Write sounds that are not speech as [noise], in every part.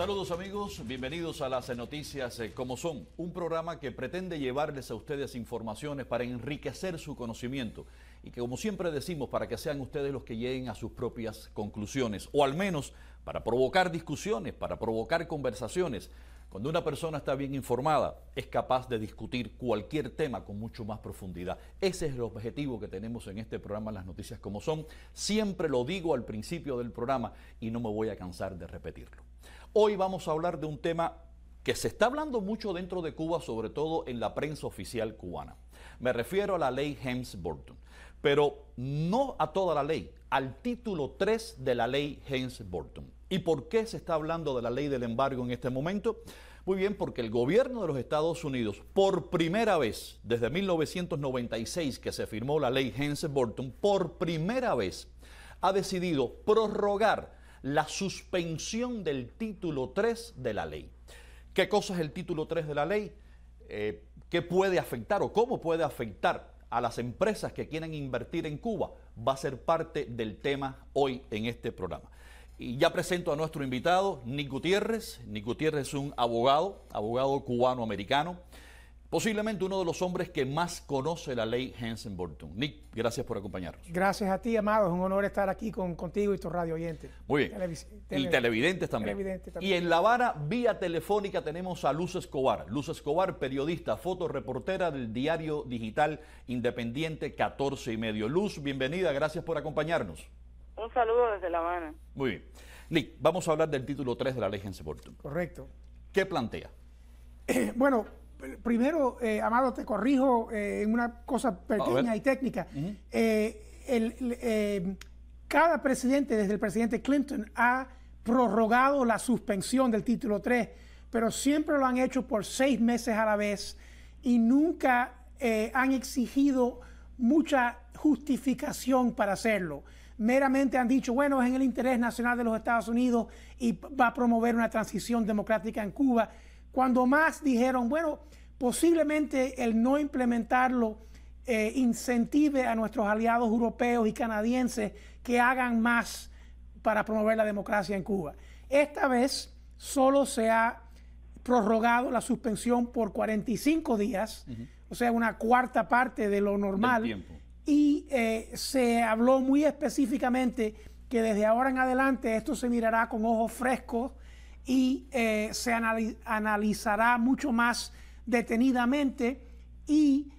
Saludos amigos, bienvenidos a las noticias eh, como son, un programa que pretende llevarles a ustedes informaciones para enriquecer su conocimiento y que como siempre decimos para que sean ustedes los que lleguen a sus propias conclusiones o al menos para provocar discusiones, para provocar conversaciones. Cuando una persona está bien informada, es capaz de discutir cualquier tema con mucho más profundidad. Ese es el objetivo que tenemos en este programa Las Noticias como son. Siempre lo digo al principio del programa y no me voy a cansar de repetirlo. Hoy vamos a hablar de un tema que se está hablando mucho dentro de Cuba, sobre todo en la prensa oficial cubana. Me refiero a la ley hems burton pero no a toda la ley, al título 3 de la ley james burton ¿Y por qué se está hablando de la ley del embargo en este momento? Muy bien, porque el gobierno de los Estados Unidos, por primera vez desde 1996 que se firmó la ley Helms-Burton, por primera vez ha decidido prorrogar la suspensión del título 3 de la ley. ¿Qué cosa es el título 3 de la ley? Eh, ¿Qué puede afectar o cómo puede afectar a las empresas que quieren invertir en Cuba? Va a ser parte del tema hoy en este programa. Y ya presento a nuestro invitado, Nick Gutiérrez. Nick Gutiérrez es un abogado, abogado cubano-americano posiblemente uno de los hombres que más conoce la ley Hansen Burton. Nick, gracias por acompañarnos. Gracias a ti, amado. Es un honor estar aquí con, contigo y tus radio oyentes. Muy bien. y televidentes también. Y en La Habana, vía telefónica, tenemos a Luz Escobar. Luz Escobar, periodista, fotoreportera del diario digital independiente 14 y medio. Luz, bienvenida. Gracias por acompañarnos. Un saludo desde La Habana. Muy bien. Nick, vamos a hablar del título 3 de la ley Hansen Burton. Correcto. ¿Qué plantea? [clears throat] bueno, primero, eh, Amado, te corrijo eh, en una cosa pequeña y técnica. Eh, cada presidente, desde el presidente Clinton, ha prorrogado la suspensión del título 3, pero siempre lo han hecho por seis meses a la vez y nunca han exigido mucha justificación para hacerlo meramente han dicho, bueno, es en el interés nacional de los Estados Unidos y va a promover una transición democrática en Cuba cuando más dijeron, bueno, posiblemente el no implementarlo eh, incentive a nuestros aliados europeos y canadienses que hagan más para promover la democracia en Cuba. Esta vez solo se ha prorrogado la suspensión por 45 días, o sea, una cuarta parte de lo normal. Y eh, se habló muy específicamente que desde ahora en adelante esto se mirará con ojos frescos, y eh, se analizará mucho más detenidamente y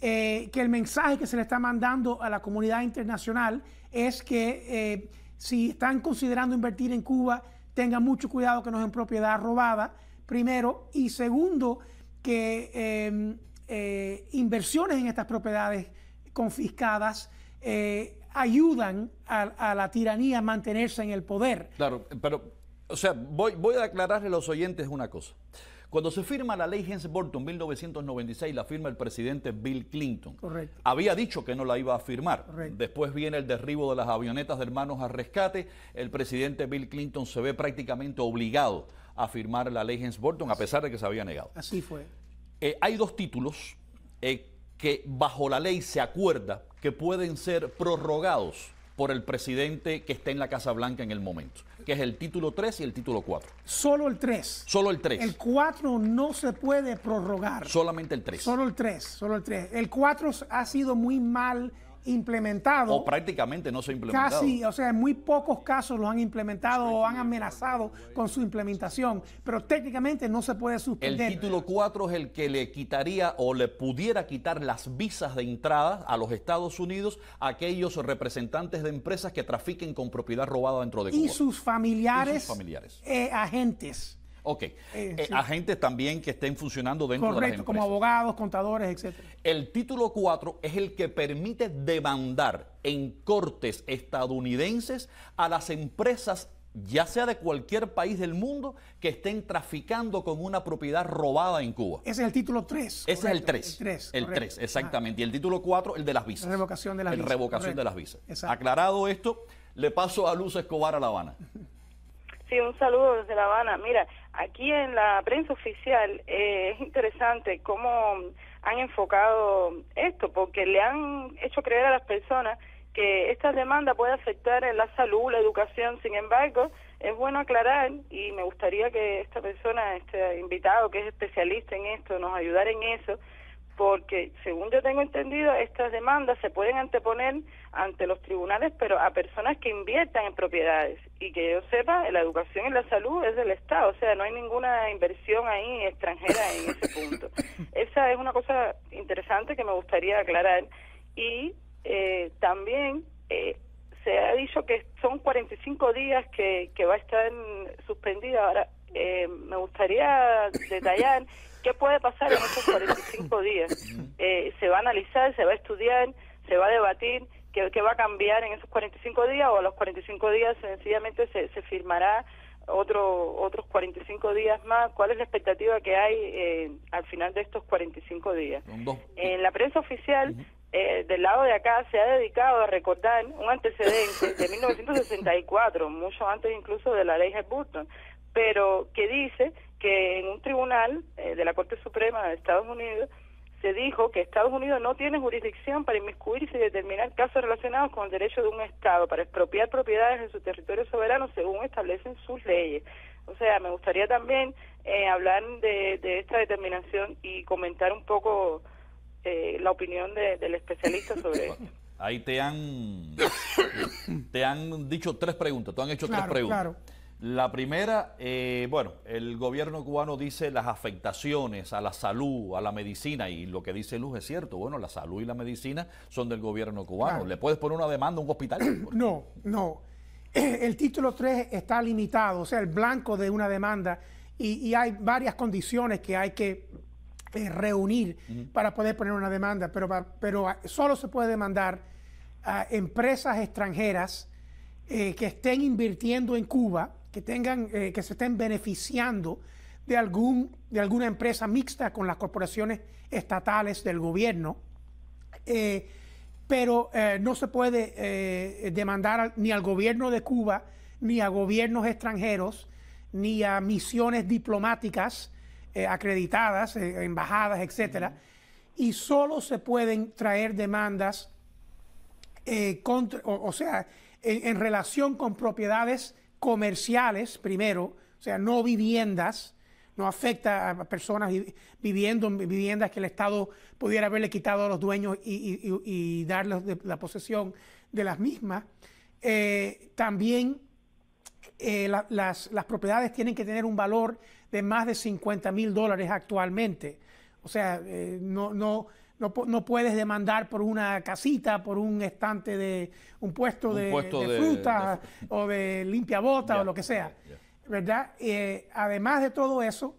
eh, que el mensaje que se le está mandando a la comunidad internacional es que eh, si están considerando invertir en Cuba, tengan mucho cuidado que no es en propiedad robada, primero, y segundo, que em, inversiones en estas propiedades confiscadas ayudan a, a, la tiranía a mantenerse en el poder. Claro, pero o sea, voy, a aclararle a los oyentes una cosa. Cuando se firma la ley Hens-Burton 1996, la firma el presidente Bill Clinton. Correcto. Había dicho que no la iba a firmar. Correcto. Después viene el derribo de las avionetas de hermanos a rescate. El presidente Bill Clinton se ve prácticamente obligado a firmar la ley Hens-Burton a pesar de que se había negado. Así fue. Eh, hay dos títulos eh, que bajo la ley se acuerda que pueden ser prorrogados por el presidente que está en la Casa Blanca en el momento que es el título 3 y el título 4. Solo el 3. Solo el 3. El 4 no se puede prorrogar. Solamente el 3. Solo el 3, solo el 3. El 4 ha sido muy mal implementado. O prácticamente no se ha implementado. Casi, o sea, en muy pocos casos lo han implementado o han amenazado con su implementación, pero técnicamente no se puede suspender. El título 4 es el que le quitaría o le pudiera quitar las visas de entrada a los Estados Unidos a aquellos representantes de empresas que trafiquen con propiedad robada dentro de Cuba. Y sus familiares, familiares. Eh, agentes. Ok. Eh, agentes también que estén funcionando dentro de de las Correcto, como abogados, contadores, etcétera. El título 4 es el que permite demandar en cortes estadounidenses a las empresas ya sea de cualquier país del mundo, que estén traficando con una propiedad robada en Cuba. Ese es el título 3. Ese es el 3. El 3, el exactamente. Y el título 4, el de las visas. Revocación de las visas. Revocación de las visas. Aclarado esto, le paso a Luz Escobar a La Habana. [laughs] Sí, un saludo desde La Habana. Mira, aquí en la prensa oficial eh, es interesante cómo han enfocado esto, porque le han hecho creer a las personas que esta demanda puede afectar la salud, la educación. Sin embargo, es bueno aclarar y me gustaría que esta persona, este invitado que es especialista en esto, nos ayudara en eso, porque según yo tengo entendido, estas demandas se pueden anteponer ante los tribunales, pero a personas que inviertan en propiedades. Y que yo sepa, la educación y la salud es del Estado, o sea, no hay ninguna inversión ahí extranjera en ese [laughs] punto. Esa es una cosa interesante que me gustaría aclarar. Y eh, también eh, se ha dicho que son 45 días que, va a estar suspendida. Ahora, eh, me gustaría detallar [laughs] qué puede pasar en estos 45 [laughs] días. Eh, se va a analizar, se va a estudiar, se va a debatir qué, qué va a cambiar en esos 45 días o a los 45 días sencillamente se, se firmará otro, otros 45 días más. ¿Cuál es la expectativa que hay eh, al final de estos 45 días? En la prensa oficial... Eh, del lado de acá se ha dedicado a recordar un antecedente de 1964, mucho antes incluso de la ley Burton, pero que dice que en un tribunal eh, de la Corte Suprema de Estados Unidos se dijo que Estados Unidos no tiene jurisdicción para inmiscuirse y determinar casos relacionados con el derecho de un Estado para expropiar propiedades en su territorio soberano según establecen sus leyes. O sea, me gustaría también eh, hablar de, esta determinación y comentar un poco eh, la opinión del especialista sobre [laughs] esto. Ahí te han, te han dicho tres preguntas, te han hecho tres preguntas. Claro. La primera, eh, bueno, el gobierno cubano dice las afectaciones a la salud, a la medicina, y lo que dice Luz es cierto, bueno, la salud y la medicina son del gobierno cubano. ¿Le puedes poner una demanda a un hospital? [clears throat] No, no. [clears throat] El título 3 está limitado, o sea, el blanco de una demanda, y, hay varias condiciones que hay que eh, reunir para poder poner una demanda, pero, pero ah, solo se puede demandar a empresas extranjeras eh, que estén invirtiendo en Cuba que tengan, eh, que se estén beneficiando de, algún, de alguna empresa mixta con las corporaciones estatales del gobierno. Eh, pero eh, no se puede demandar ni al gobierno de Cuba, ni a gobiernos extranjeros, ni a misiones diplomáticas acreditadas, embajadas, etcétera. Y solo se pueden traer demandas contra, o, sea, en relación con propiedades comerciales primero, o sea, no viviendas, no afecta a personas viviendo en viviendas que el Estado pudiera haberle quitado a los dueños y, darles la posesión de las mismas. Eh, también eh, las, propiedades tienen que tener un valor de más de 50 mil dólares actualmente. O sea, eh, no, no, puedes demandar por una casita, por un estante de un puesto, de, fruta [laughs] o de limpia bota o lo que sea. ¿Verdad? Eh, además de todo eso,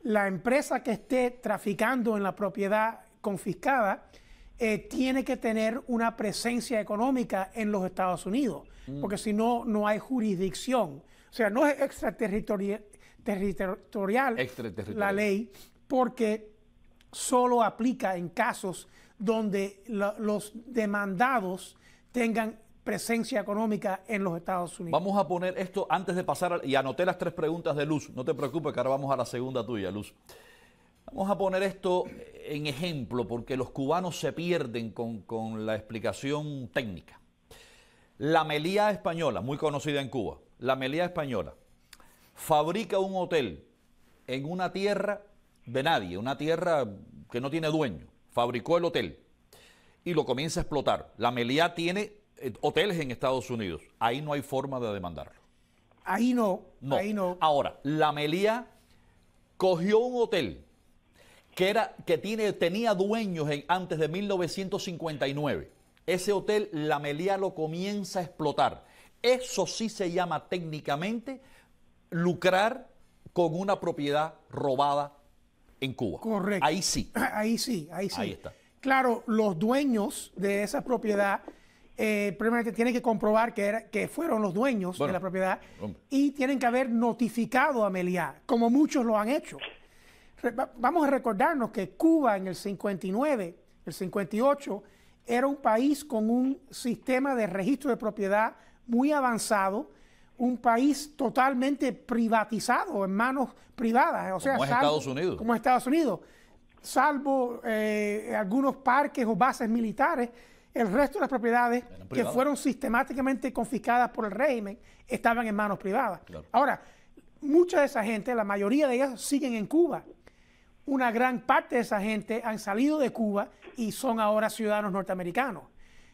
la empresa que esté traficando en la propiedad confiscada eh, tiene que tener una presencia económica en los Estados Unidos, mm. porque si no, no hay jurisdicción. O sea, no es extraterritorial la ley, porque solo aplica en casos donde los demandados tengan presencia económica en los Estados Unidos. Vamos a poner esto antes de pasar y anoté las tres preguntas de Luz. No te preocupes que ahora vamos a la segunda tuya, Luz. Vamos a poner esto en ejemplo porque los cubanos se pierden con, con la explicación técnica. La Melía Española, muy conocida en Cuba, la Melía Española, fabrica un hotel en una tierra de nadie, una tierra que no tiene dueño. Fabricó el hotel y lo comienza a explotar. La Melía tiene eh, hoteles en Estados Unidos. Ahí no hay forma de demandarlo. Ahí no, no. Ahí no. Ahora, la Melía cogió un hotel que, era, que tiene, tenía dueños en, antes de 1959. Ese hotel, la Melía lo comienza a explotar. Eso sí se llama técnicamente lucrar con una propiedad robada en Cuba. Correcto. Ahí sí. [clears throat] Ahí sí, ahí sí. Ahí está. Claro, los dueños de esa propiedad primero eh, primeramente tienen que comprobar que, que fueron los dueños de la propiedad y tienen que haber notificado a Meliá, como muchos lo han hecho. vamos a recordarnos que Cuba en el 59, el 58, era un país con un sistema de registro de propiedad muy avanzado un país totalmente privatizado, en manos privadas. O sea, como es Estados Unidos. Como Estados Unidos. Salvo eh, algunos parques o bases militares, el resto de las propiedades que fueron sistemáticamente confiscadas por el régimen estaban en manos privadas. Ahora, mucha de esa gente, la mayoría de ellas siguen en Cuba. Una gran parte de esa gente han salido de Cuba y son ahora ciudadanos norteamericanos.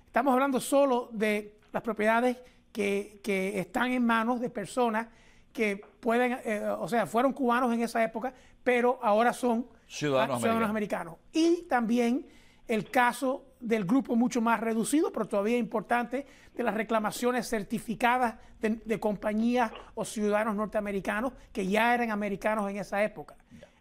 Estamos hablando solo de las propiedades que, están en manos de personas que pueden, eh, o sea, fueron cubanos en esa época, pero ahora son ciudadanos, americanos. Y también el caso del grupo mucho más reducido, pero todavía importante, de las reclamaciones certificadas de, compañías o ciudadanos norteamericanos que ya eran americanos en esa época.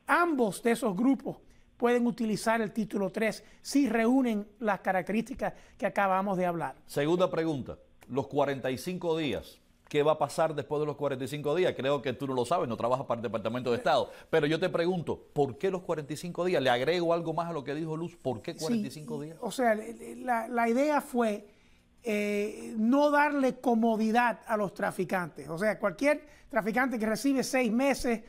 Ambos de esos grupos pueden utilizar el título 3 si reúnen las características que acabamos de hablar. Segunda pregunta los 45 días. ¿Qué va a pasar después de los 45 días? Creo que tú no lo sabes, no trabajas para el Departamento de Estado. Pero yo te pregunto, ¿por qué los 45 días? Le agrego algo más a lo que dijo Luz, ¿por qué 45 días? O sea, la, idea fue eh, no darle comodidad a los traficantes. O sea, cualquier traficante que recibe seis meses,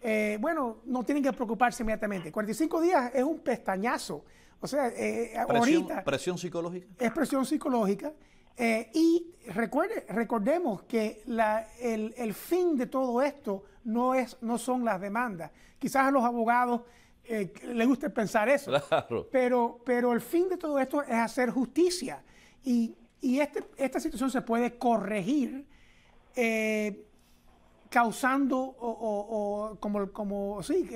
eh, bueno, no tienen que preocuparse inmediatamente. 45 días es un pestañazo. O sea, eh, ahorita... Presión psicológica. Es presión psicológica. Eh, y recuerde, recordemos que el, fin de todo esto no, es, no son las demandas. Quizás a los abogados eh, les guste pensar eso, pero, pero el fin de todo esto es hacer justicia. Y, este, esta situación se puede corregir eh, causando, o, como, como sí,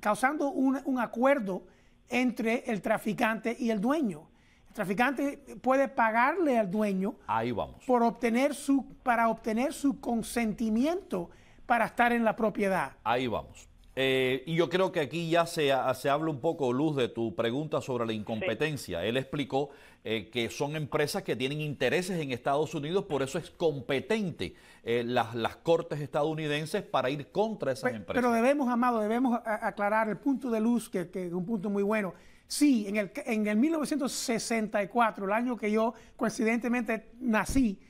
causando un, un acuerdo entre el traficante y el dueño traficante puede pagarle al dueño Ahí vamos. Por obtener su, para obtener su consentimiento para estar en la propiedad. Ahí vamos. Eh, y yo creo que aquí ya se, se, habla un poco, Luz, de tu pregunta sobre la incompetencia. Él explicó eh, que son empresas que tienen intereses en Estados Unidos, por eso es competente eh, las, las, cortes estadounidenses para ir contra esas empresas. Pero debemos, Amado, debemos aclarar el punto de Luz, que, que es un punto muy bueno. Sí, en el, en el 1964, el año que yo coincidentemente nací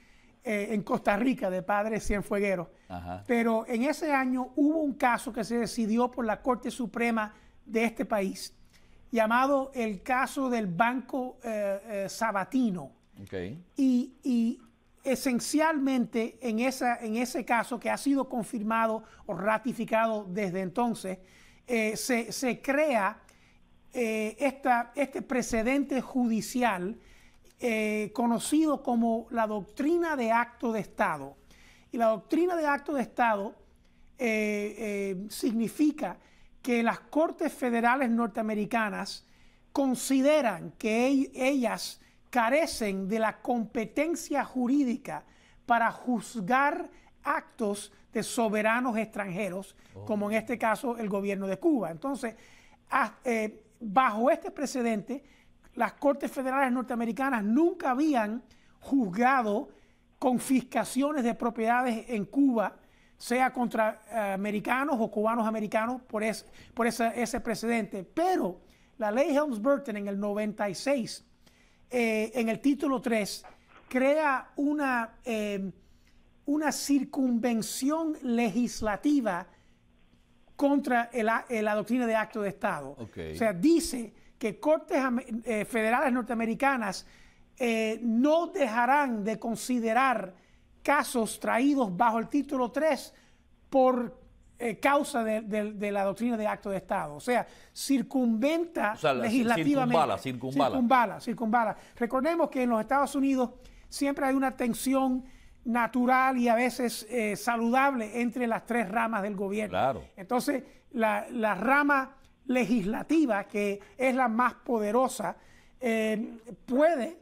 eh, en Costa Rica de padres cienfuegueros. Pero en ese año hubo un caso que se decidió por la Corte Suprema de este país, llamado el caso del Banco eh, eh, Sabatino. Y, esencialmente en, esa, en ese caso que ha sido confirmado o ratificado desde entonces, se, se, crea eh, este precedente judicial eh, conocido como la doctrina de acto de Estado. Y la doctrina de acto de Estado eh, significa que las Cortes Federales norteamericanas consideran que ellas carecen de la competencia jurídica para juzgar actos de soberanos extranjeros, oh. como en este caso el gobierno de Cuba. Entonces, bajo este precedente, las Cortes Federales norteamericanas nunca habían juzgado confiscaciones de propiedades en Cuba, sea contra eh, americanos o cubanos americanos, por, por ese precedente. Pero la ley Helms-Burton en el 96, eh, en el título 3, crea una, eh, una circunvención legislativa contra la doctrina de acto de Estado. O sea, dice que cortes eh, federales norteamericanas eh, no dejarán de considerar casos traídos bajo el título 3 por eh, causa de, la doctrina de acto de Estado. O sea, circunventa legislativamente. Circunvala, circunvala. Circunvala, circunvala. Recordemos que en los Estados Unidos siempre hay una tensión natural y a veces eh, saludable entre las tres ramas del gobierno. Entonces, la, rama legislativa, que es la más poderosa, eh, puede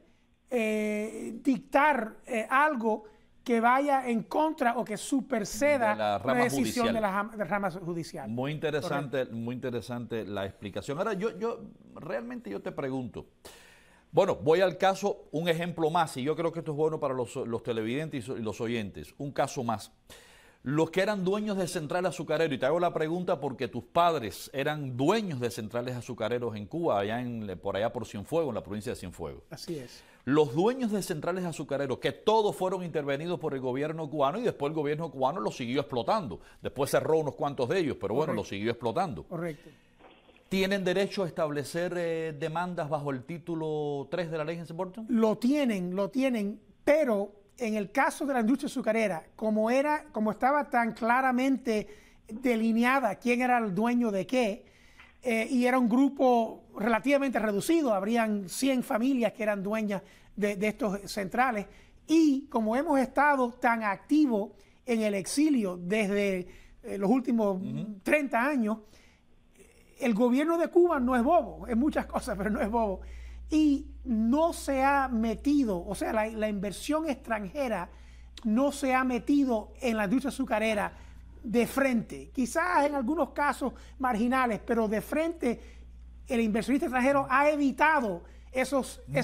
eh, dictar algo que vaya en contra o que superseda la, decisión de las ramas judiciales. Muy interesante, muy interesante la explicación. Ahora, yo, yo realmente yo te pregunto. Bueno, voy al caso, un ejemplo más, y yo creo que esto es bueno para los, televidentes y los oyentes, un caso más. Los que eran dueños de centrales azucareros, y te hago la pregunta porque tus padres eran dueños de centrales azucareros en Cuba, allá en, por allá por Cienfuegos, en la provincia de Cienfuegos. Así es. Los dueños de centrales azucareros, que todos fueron intervenidos por el gobierno cubano y después el gobierno cubano los siguió explotando. Después cerró unos cuantos de ellos, pero bueno, los siguió explotando. Correcto ¿Tienen derecho a establecer eh, demandas bajo el título 3 de la ley en Lo tienen, lo tienen, pero en el caso de la industria azucarera, como, era, como estaba tan claramente delineada quién era el dueño de qué, eh, y era un grupo relativamente reducido, habrían 100 familias que eran dueñas de, estos centrales, y como hemos estado tan activos en el exilio desde eh, los últimos 30 años, el gobierno de Cuba no es bobo, es muchas cosas, pero no es bobo. Y no se ha metido, o sea, la, la inversión extranjera no se ha metido en la industria azucarera de frente. Quizás en algunos casos marginales, pero de frente el inversionista extranjero ha evitado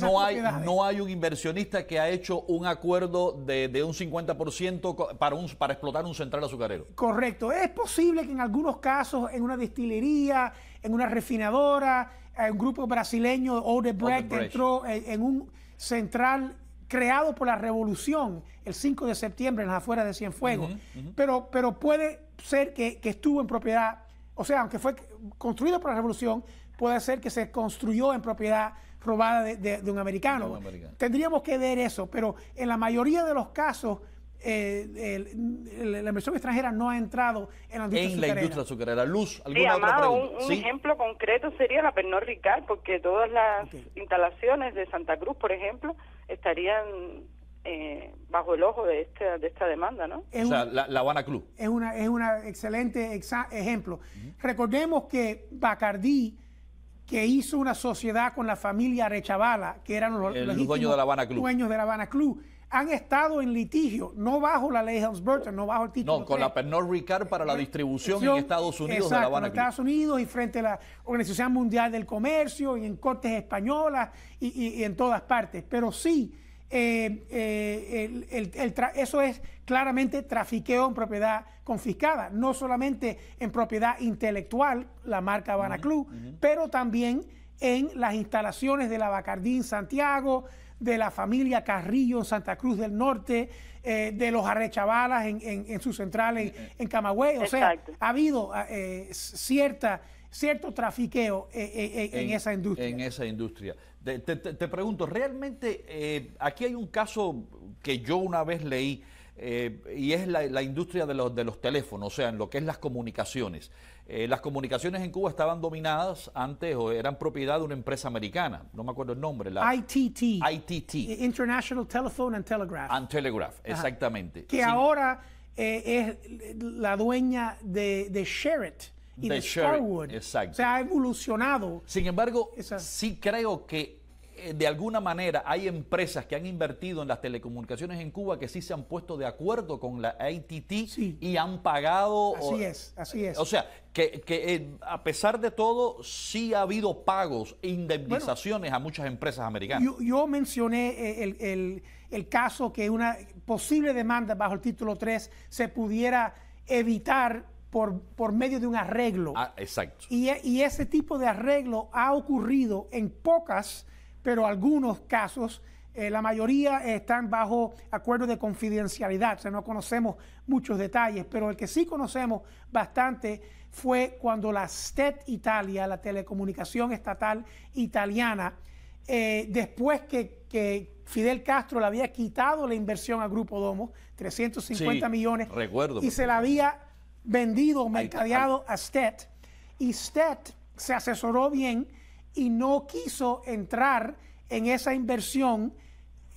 no hay, No hay un inversionista que ha hecho un acuerdo de, de un 50% para, un, para explotar un central azucarero. Correcto. Es posible que en algunos casos, en una destilería, en una refinadora, eh, un grupo brasileño, Odebrecht, entró en, un central creado por la revolución el 5 de septiembre en las afueras de Cienfuegos. pero, pero puede ser que, que, estuvo en propiedad, o sea, aunque fue construido por la revolución, puede ser que se construyó en propiedad probada de, un americano. Tendríamos que ver eso, pero en la mayoría de los casos... Eh, la inversión extranjera no ha entrado en la industria, La Luz, ¿alguna Un, ejemplo concreto sería la Pernod Ricard, porque todas las instalaciones de Santa Cruz, por ejemplo, estarían eh, bajo el ojo de esta, de esta demanda, ¿no? Es o la, la, Habana Es un es una excelente ejemplo. Recordemos que Bacardí que hizo una sociedad con la familia Rechavala, que eran los, dueños de la Habana Club. Dueños Habana Club han estado en litigio, no bajo la ley de burton no bajo el título. No, con la Pernod Ricard para la distribución en Estados Unidos de la Habana. En Estados Unidos y frente a la Organización Mundial del Comercio y en cortes españolas y, en todas partes. Pero sí, eh, eh, eso es claramente trafiqueo en propiedad confiscada, no solamente en propiedad intelectual, la marca Habana pero también en las instalaciones de la Bacardín Santiago, de la familia Carrillo en Santa Cruz del Norte, eh, de los Arrechabalas en, en, en su central en, Camagüey. O sea, ha habido ah, eh, cierta, cierto trafiqueo eh, en, esa industria. En esa industria. te pregunto, realmente aquí hay un caso que yo una vez leí eh, y es la, industria de los, de los, teléfonos, o sea, en lo que es las comunicaciones. Eh, las comunicaciones en Cuba estaban dominadas antes o eran propiedad de una empresa americana, no me acuerdo el nombre. La ITT. ITT. International Telephone and Telegraph. And Telegraph, exactamente. Que ahora eh, es la dueña de, de y de, Exacto. Se ha evolucionado. Sin embargo, sí creo que eh, de alguna manera hay empresas que han invertido en las telecomunicaciones en Cuba que sí se han puesto de acuerdo con la ATT y han pagado. Así es, así es. O sea, que, eh, a pesar de todo, sí ha habido pagos e indemnizaciones a muchas empresas americanas. Yo, mencioné eh, el, caso que una posible demanda bajo el título 3 se pudiera evitar por, por, medio de un arreglo. Ah, exacto. y, ese tipo de arreglo ha ocurrido en pocas pero algunos casos, eh, la mayoría están bajo acuerdo de confidencialidad, o sea, no conocemos muchos detalles, pero el que sí conocemos bastante fue cuando la STET Italia, la telecomunicación estatal italiana, eh, después que, Fidel Castro le había quitado la inversión a Grupo Domo, 350 millones, y se la había vendido, mercadeado a STET, y STET se asesoró bien y no quiso entrar en esa inversión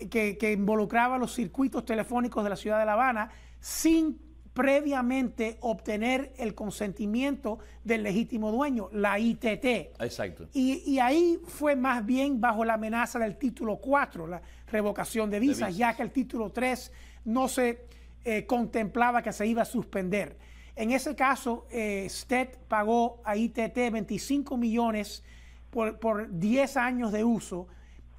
que, involucraba los circuitos telefónicos de la ciudad de La Habana sin previamente obtener el consentimiento del legítimo dueño, la ITT. Exacto. Y, ahí fue más bien bajo la amenaza del título 4, la revocación de visas, ya que el título 3 no se eh, contemplaba que se iba a suspender. En ese caso, eh, STET pagó a ITT 25 millones por, 10 años de uso,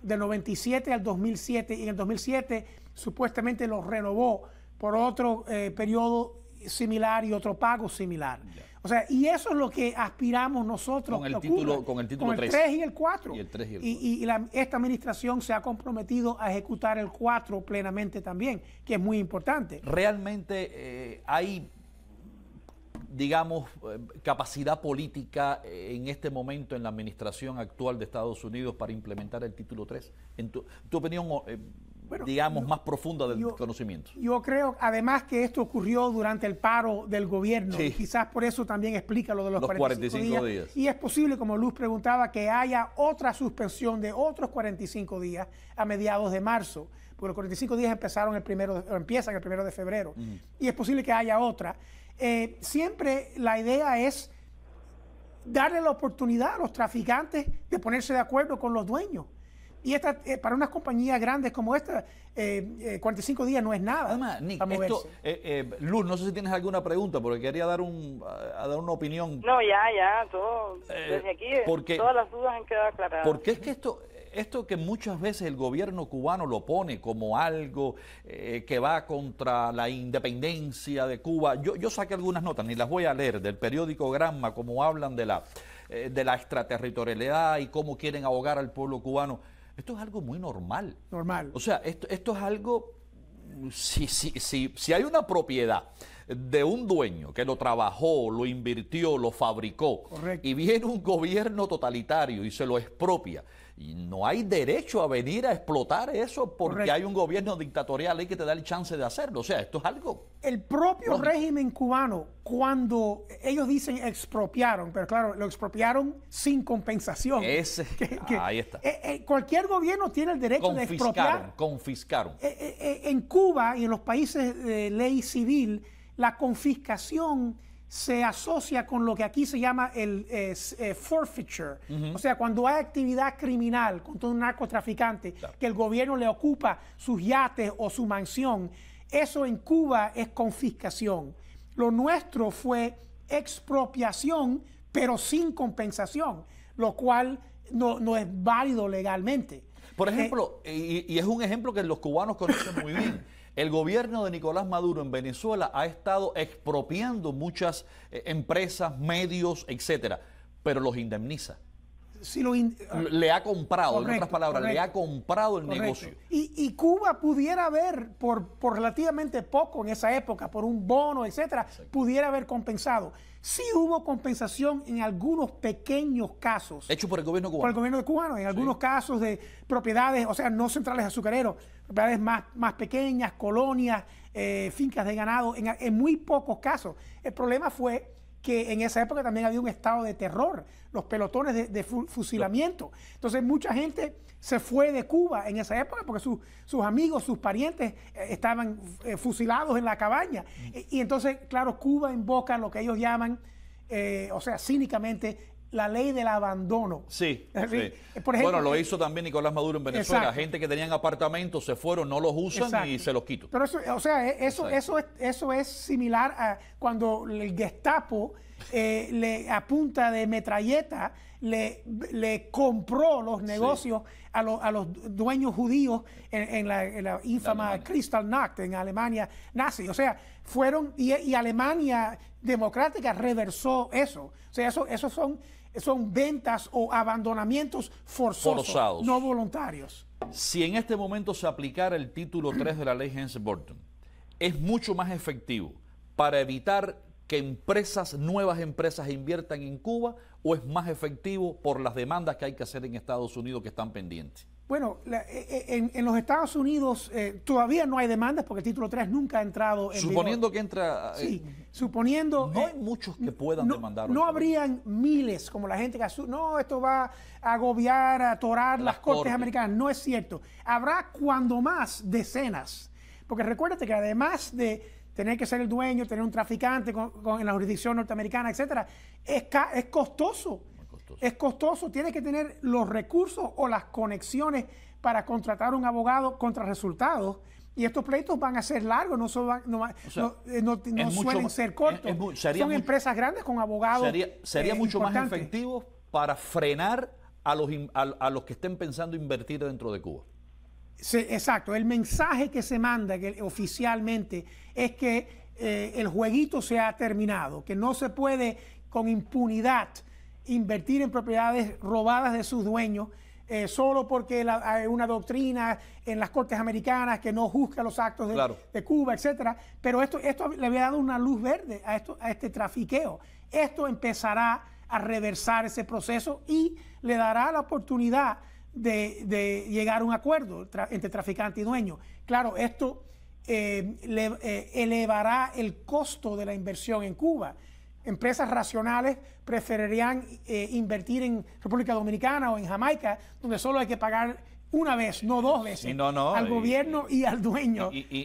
del 97 al 2007, y en el 2007 supuestamente lo renovó por otro eh, periodo similar y otro pago similar. O sea, y eso es lo que aspiramos nosotros. Con el, título, con el con 3. el 3 y el 4. Y, esta administración se ha comprometido a ejecutar el 4 plenamente también, que es muy importante. Realmente eh, hay digamos, eh, capacidad política eh, en este momento en la administración actual de Estados Unidos para implementar el título 3? En tu, opinión, eh, digamos, más profunda del conocimiento. Yo creo, además, que esto ocurrió durante el paro del gobierno. Y quizás por eso también explica lo de los, 45, días. Y es posible, como Luz preguntaba, que haya otra suspensión de otros 45 días a mediados de marzo porque los 45 días empezaron el primero empiezan el primero de febrero. Y es posible que haya otra. Eh, siempre la idea es darle la oportunidad a los traficantes de ponerse de acuerdo con los dueños. Y esta, eh, para unas compañías grandes como esta, 45 eh, días no es nada. Además, esto, Luz, no sé si tienes alguna pregunta, porque quería dar dar una opinión. No, ya, ya, todo. desde aquí, todas las dudas han quedado aclaradas. Porque es que esto, esto que muchas veces el gobierno cubano lo pone como algo eh, que va contra la independencia de Cuba, yo, saqué algunas notas, ni las voy a leer, del periódico Granma, como hablan de la, eh, de la extraterritorialidad y cómo quieren ahogar al pueblo cubano. Esto es algo muy normal. Normal. O sea, esto, esto es algo, si, si, si, si hay una propiedad de un dueño que lo trabajó, lo invirtió, lo fabricó, y viene un gobierno totalitario y se lo expropia y no hay derecho a venir a explotar eso porque hay un gobierno dictatorial ahí que te da el chance de hacerlo. O sea, esto es algo. El propio régimen cubano, cuando ellos dicen expropiaron, pero claro, lo expropiaron sin compensación. Ese, [laughs] ahí está. Eh, eh, cualquier gobierno tiene el derecho de expropiar. Confiscaron. Eh, en Cuba y en los países de ley civil, la confiscación se asocia con lo que aquí se llama el eh, forfeiture. O sea, cuando hay actividad criminal con todo un narcotraficante, que el gobierno le ocupa sus yates o su mansión, eso en Cuba es confiscación. Lo nuestro fue expropiación, pero sin compensación, lo cual no, es válido legalmente. Por eh, ejemplo, y es un ejemplo que los cubanos conocen muy bien. [laughs] El gobierno de Nicolás Maduro en Venezuela ha estado expropiando muchas eh, empresas, medios, etcétera, pero los indemniza si mm, le ha comprado, en otras palabras, le ha comprado el negocio. Y, Cuba pudiera haber, por, relativamente poco en esa época, por un bono, etcétera, pudiera haber compensado. Sí hubo compensación en algunos pequeños casos. Hecho por el gobierno cubano. Por el gobierno cubano, en algunos casos de propiedades, o sea, no centrales azucareros, propiedades más, más pequeñas, colonias, eh, fincas de ganado, en muy pocos casos. El problema fue que en esa época también había un estado de terror, los pelotones de, fusilamiento. Entonces mucha gente se fue de Cuba en esa época porque sus amigos, sus parientes eh, estaban eh, fusilados en la cabaña. Mm. Y, entonces, claro, Cuba invoca lo que ellos llaman, eh, o sea, cínicamente, la ley del abandono. Sí. [laughs] Eh, bueno, lo eh, hizo también Nicolás Maduro en Venezuela. Gente que tenían apartamentos se fueron, no los usan y se los quito. Pero eso, o sea, eh, eso, eso, es, eso es similar a cuando el Gestapo eh, le apunta de metralleta, le, le compró los negocios a, a, los dueños judíos en, la, infama la, Nacht Kristallnacht en Alemania nazi. O sea, fueron y Alemania democrática reversó eso. O sea, eso, eso son, son ventas o abandonamientos Forzados. no voluntarios. Si en este momento se aplicara el título 3 de la ley Henson burton es mucho más efectivo para evitar que empresas, nuevas empresas inviertan en Cuba o es más efectivo por las demandas que hay que hacer en Estados Unidos que están pendientes? Bueno, e, e, en, en, los Estados Unidos eh, todavía no hay demandas porque el título 3 nunca ha entrado en Suponiendo que entra... sí, eh, suponiendo... No hay eh, muchos que puedan demandarlo. No habrían miles como la gente que... No, esto va a agobiar, a atorar las, cortes, americanas. No es cierto. Habrá cuando más decenas. Porque recuérdate que además de tener que ser el dueño, tener un traficante en la jurisdicción norteamericana, etcétera, es, es costoso. Es costoso, tienes que tener los recursos o las conexiones para contratar un abogado contra resultados. Y estos pleitos van a ser largos, no, suelen ser cortos. son empresas grandes con abogados. Sería, eh, mucho más efectivo para frenar a los, que estén pensando invertir dentro de Cuba. exacto. El mensaje que se manda que, oficialmente es que eh, el jueguito se ha terminado, que no se puede con impunidad invertir en propiedades robadas de sus dueños. Eh, solo porque hay una doctrina en las cortes americanas que no juzga los actos de, Cuba, etcétera. Pero esto, esto le había dado una luz verde a, esto, a este trafiqueo. Esto empezará a reversar ese proceso y le dará la oportunidad de, llegar a un acuerdo entre traficante y dueño. Claro, esto eh, eh, elevará el costo de la inversión en Cuba. Empresas racionales preferirían eh, invertir en República Dominicana o en Jamaica, donde solo hay que pagar una vez, no dos veces, al gobierno y al dueño. Y,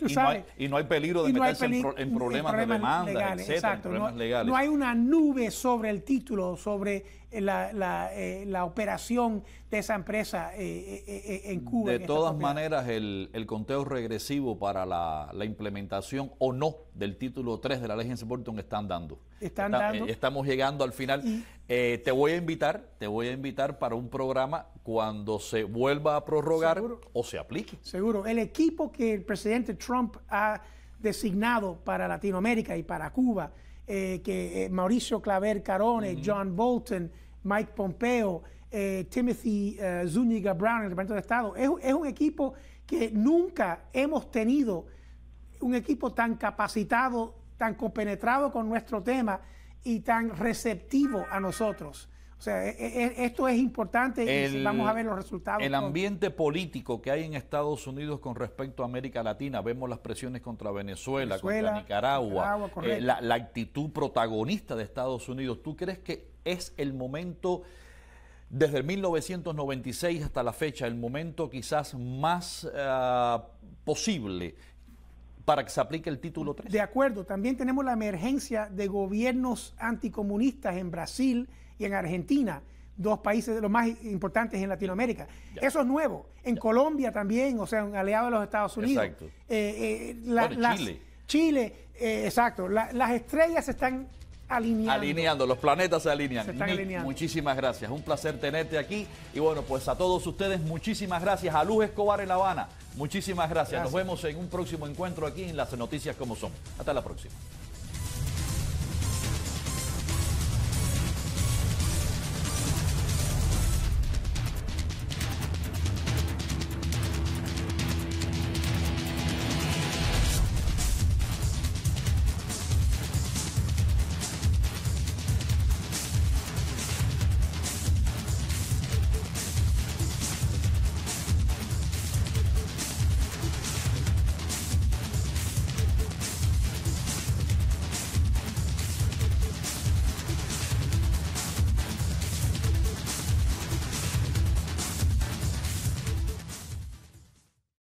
no hay, peligro de meterse en, problemas de demanda, legales, exacto, No hay una nube sobre el título, sobre eh, eh, la, operación de esa empresa eh, en Cuba. De todas maneras, el, conteo regresivo para la, implementación o no del título 3 de la ley en Bolton están dando. Están estamos llegando al final. te voy a invitar, te voy a invitar para un programa cuando se vuelva a prorrogar o se aplique. Seguro. El equipo que el presidente Trump ha designado para Latinoamérica y para Cuba, que Mauricio Claver Carone, John Bolton, Mike Pompeo, eh, Timothy eh, Zúñiga Brown, el Departamento de Estado. Es, es, un equipo que nunca hemos tenido un equipo tan capacitado, tan compenetrado con nuestro tema y tan receptivo a nosotros. O sea, e, e, e, esto es importante y vamos a ver los resultados. El ambiente político que hay en Estados Unidos con respecto a América Latina, vemos las presiones contra Venezuela, contra Nicaragua, eh, la, actitud protagonista de Estados Unidos. ¿Tú crees que es el momento desde 1996 hasta la fecha, el momento quizás más ah, posible para que se aplique el título 3. De acuerdo, también tenemos la emergencia de gobiernos anticomunistas en Brasil, y en Argentina, dos países de los más importantes en Latinoamérica. Eso es nuevo. En Colombia también, o sea, un aliado de los Estados Unidos. Eh, eh, Chile. Chile, eh, exacto. las estrellas se están alineando. Alineando, los planetas se alinean. Se están alineando. Muchísimas gracias. Un placer tenerte aquí. Y bueno, pues a todos ustedes, muchísimas gracias. A Luz Escobar en La Habana, muchísimas gracias. Nos vemos en un próximo encuentro aquí en Las Noticias como son. Hasta la próxima.